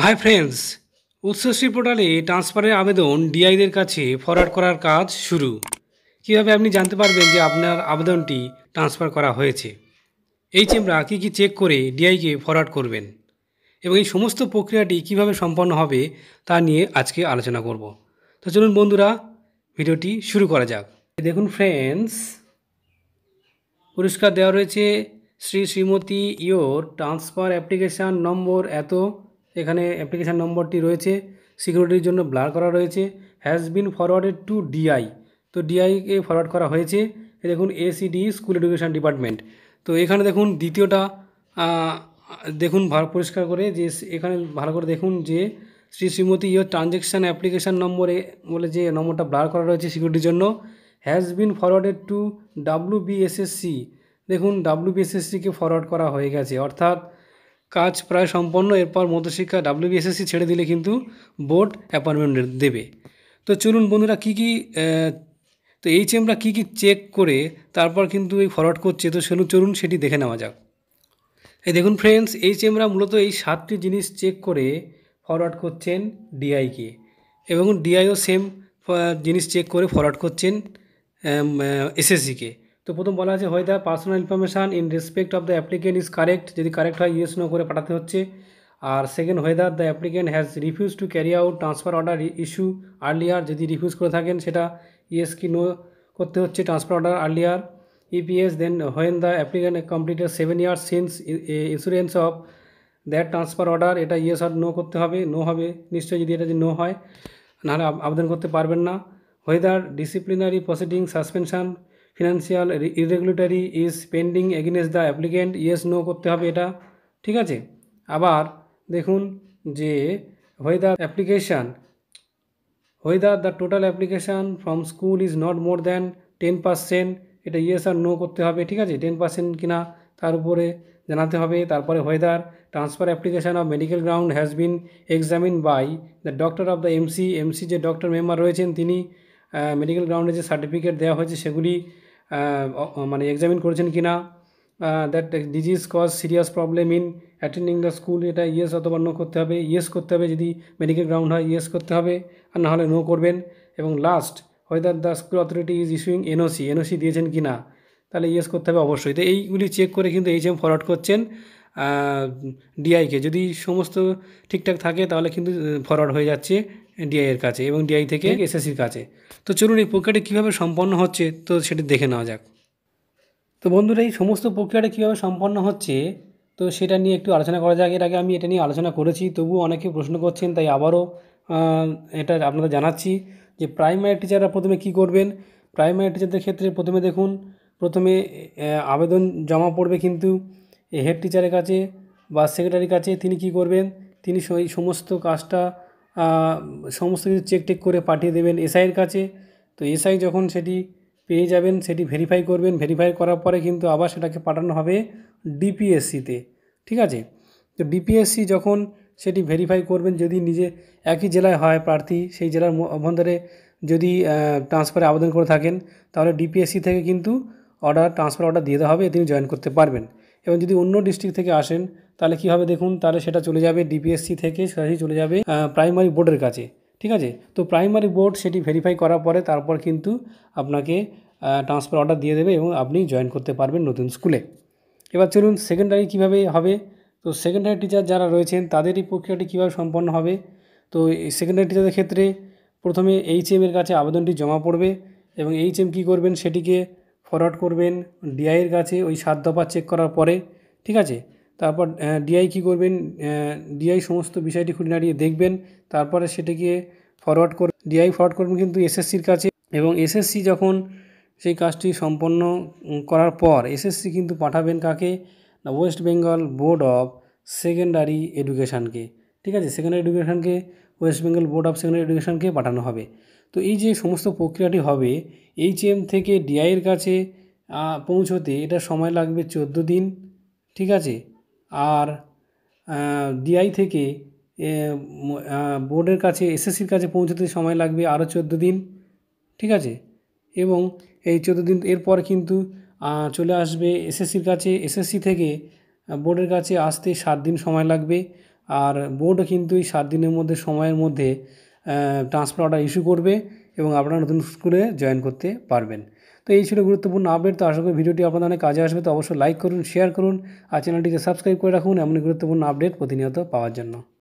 hi friends Utsashree পোর্টালে ট্রান্সফারের আবেদন ডিআইদের কাছে ফরওয়ার্ড করার কাজ শুরু কিভাবে আপনি জানতে পারবেন যে আপনার আবেদনটি ট্রান্সফার করা হয়েছে এই চেম্বরা কী কী চেক করে ডিআইকে ফরওয়ার্ড করবেন এবং এই সমস্ত প্রক্রিয়াটি কিভাবে সম্পন্ন হবে তা নিয়ে আজকে আলোচনা করব তো চলুন বন্ধুরা ভিডিওটি শুরু করা যাক দেখুন ফ্রেন্ডস পুরস্কার দেওয়া রয়েছে Shri Shrimati your transfer application number এত এখানে অ্যাপ্লিকেশান নম্বরটি রয়েছে সিকিউরিটির জন্য ব্লার করা রয়েছে has been forwarded to DI তো ডিআইকে ফরওয়ার্ড করা হয়েছে দেখুন এসিডি স্কুল এডুকেশান ডিপার্টমেন্ট তো এখানে দেখুন দ্বিতীয়টা দেখুন ভালো পরিষ্কার করে যে এখানে ভালো করে দেখুন যে Shri Shrimati your transaction application নম্বরে বলে যে নম্বরটা ব্লার করা রয়েছে সিকিউরিটির জন্য has been forwarded to W BSSC দেখুন ডাব্লু বিএসএসসিকে ফরওয়ার্ড করা হয়ে গেছে অর্থাৎ কাজ প্রায় সম্পন্ন এরপর মধ্যশিক্ষা ডাব্লিউবিএসএসসি ছেড়ে দিলে কিন্তু বোর্ড অ্যাপয়েন্টমেন্ট দেবে তো চলুন বন্ধুরা কী কী তো এমরা কী কী চেক করে তারপর কিন্তু এই ফরওয়ার্ড করছে তো সেলু চলুন সেটি দেখে নেওয়া যাক এই দেখুন ফ্রেন্ডস এমরা মূলত এই সাতটি জিনিস চেক করে ফরওয়ার্ড করছেন ডিআইকে এবং ডিআইও সেম জিনিস চেক করে ফরওয়ার্ড করছেন এসএসসিকে তো প্রথম বলা আছে হয় the personal information in respect of the applicant is correct যদি কারেক্ট হয় ইয়েস নো করে পাঠাতে হচ্ছে আর second whether the applicant has refuse to carry out transfer order issue earlier যদি রিফিউজ করে থাকেন সেটা ইয়েস কি নো করতে হচ্ছে transfer order earlier EPS then when the applicant completed seven years since insurance of that transfer order এটা yes আর no করতে হবে নো হবে নিশ্চয়ই যদি এটা যদি নো হয় নাহলে আবেদন করতে পারবেন না the disciplinary proceeding suspension financial irregularity is pending against the applicant yes no করতে হবে এটা ঠিক আছে আবার দেখুন যে whether application whether the total application from school is not more than ten percent এটা ইয়েস আর নো করতে হবে ঠিক আছে টেন পার্সেন্ট কিনা তার উপরে জানাতে হবে তারপরে whether transfer application of medical ground has been examine by the doctor of the MC MC যে ডক্টর মেম্বার রয়েছেন তিনি মেডিকেল গ্রাউন্ডে যে সার্টিফিকেট দেওয়া হয়েছে সেগুলি মানে এক্সামিন করেছেন কি না that disease cause serious problem in attending the school এটা ইয়েস অথবা নো করতে হবে ইয়েস করতে হবে যদি মেডিকেল গ্রাউন্ড হয় ইয়েস করতে হবে আর না হলে নো করবেন এবং last whether the school authority is issuing NOC NOC দিয়েছেন কি না তাহলে ইয়েস করতে হবে অবশ্যই তো এইগুলি চেক করে কিন্তু এইচ এম ফরওয়ার্ড করছেন ডিআইকে যদি সমস্ত ঠিকঠাক থাকে তাহলে কিন্তু ফরওয়ার্ড হয়ে যাচ্ছে ডিআই এর কাছে এবং ডিআই থেকে এসএসসির কাছে তো চলুন এই প্রক্রিয়াটা কীভাবে সম্পন্ন হচ্ছে তো সেটা দেখে নেওয়া যাক তো বন্ধুরা এই সমস্ত প্রক্রিয়াটা কীভাবে সম্পন্ন হচ্ছে তো সেটা নিয়ে একটু আলোচনা করা যাক এর আগে আমি এটা নিয়ে আলোচনা করেছি তবুও অনেকে প্রশ্ন করছেন তাই আবারও এটা আপনাদের জানাচ্ছি যে প্রাইমারি টিচাররা প্রথমে কি করবেন প্রাইমারি টিচারদের ক্ষেত্রে প্রথমে দেখুন প্রথমে আবেদন জমা পড়বে কিন্তু হেড টিচারের কাছে বা সেক্রেটারির কাছে তিনি কি করবেন তিনি সেই সমস্ত কাজটা সমস্ত কিছু চেক টেক করে পাঠিয়ে দেবেন এসআইয়ের কাছে তো এসআই যখন সেটি পেয়ে যাবেন সেটি ভেরিফাই করবেন ভেরিফাই করার পরে কিন্তু আবার সেটাকে পাঠানো হবে ডিপিএসসিতে ঠিক আছে তো ডিপিএসসি যখন সেটি ভেরিফাই করবেন যদি নিজে একই জেলায় হয় প্রার্থী সেই জেলার অভ্যন্তরে যদি ট্রান্সফারে আবেদন করে থাকেন তাহলে ডিপিএসসি থেকে কিন্তু অর্ডার ট্রান্সফার অর্ডার দিয়ে দেওয়া হবে তিনি জয়েন করতে পারবেন এবং যদি অন্য ডিস্ট্রিক্ট থেকে আসেন তাহলে কীভাবে হবে দেখুন তাহলে সেটা চলে যাবে ডিপিএসসি থেকে সরাসরি চলে যাবে প্রাইমারি বোর্ডের কাছে ঠিক আছে তো প্রাইমারি বোর্ড সেটি ভেরিফাই করার পরে তারপর কিন্তু আপনাকে ট্রান্সফার অর্ডার দিয়ে দেবে এবং আপনি জয়েন করতে পারবেন নতুন স্কুলে এবার চলুন সেকেন্ডারি কীভাবে হবে তো সেকেন্ডারি টিচার যারা রয়েছেন তাদের এই প্রক্রিয়াটি কীভাবে সম্পন্ন হবে তো এই সেকেন্ডারি টিচারের ক্ষেত্রে প্রথমে এইচ এমের কাছে আবেদনটি জমা পড়বে এবং এইচ এম কী করবেন সেটিকে ফরওয়ার্ড করবেন ডিআইয়ের কাছে ওই সাত দফা চেক করার পরে ঠিক আছে তারপর ডিআই কী করবেন ডিআই সমস্ত বিষয়টি নাড়িয়ে দেখবেন তারপরে সেটাকে ফরওয়ার্ড করে ডিআই ফরওয়ার্ড করবেন কিন্তু এসএসসির কাছে এবং এসএসসি যখন সেই কাজটি সম্পন্ন করার পর এসএসসি কিন্তু পাঠাবেন কাকে না West Bengal board of secondary এডুকেশানকে ঠিক আছে সেকেন্ডারি এডুকেশানকে West Bengal board of secondary এডুকেশানকে পাঠানো হবে তো এই যে সমস্ত প্রক্রিয়াটি হবে এইচএম থেকে ডিআইয়ের কাছে পৌঁছতে এটা সময় লাগবে চোদ্দো দিন ঠিক আছে আর ডিআই থেকে বোর্ডের কাছে এসএসসির কাছে পৌঁছতে সময় লাগবে আরও চোদ্দ দিন ঠিক আছে এবং এই চোদ্দ দিন এরপর কিন্তু চলে আসবে এসএসসির কাছে এসএসসি থেকে বোর্ডের কাছে আসতে সাত দিন সময় লাগবে আর বোর্ড কিন্তু এই সাত দিনের মধ্যে সময়ের মধ্যে ট্রান্সফার অর্ডার ইস্যু করবে এবং আপনারা নতুন স্কুলে জয়েন করতে পারবেন তো এই ছিল গুরুত্বপূর্ণ আপডেট তো আশা করি ভিডিওটি আপনাদের অনেক কাজে আসবে তো অবশ্যই লাইক করুন শেয়ার করুন আর চ্যানেলটিকে সাবস্ক্রাইব করে রাখুন এমন গুরুত্বপূর্ণ আপডেট প্রতিনিয়ত পাওয়ার জন্য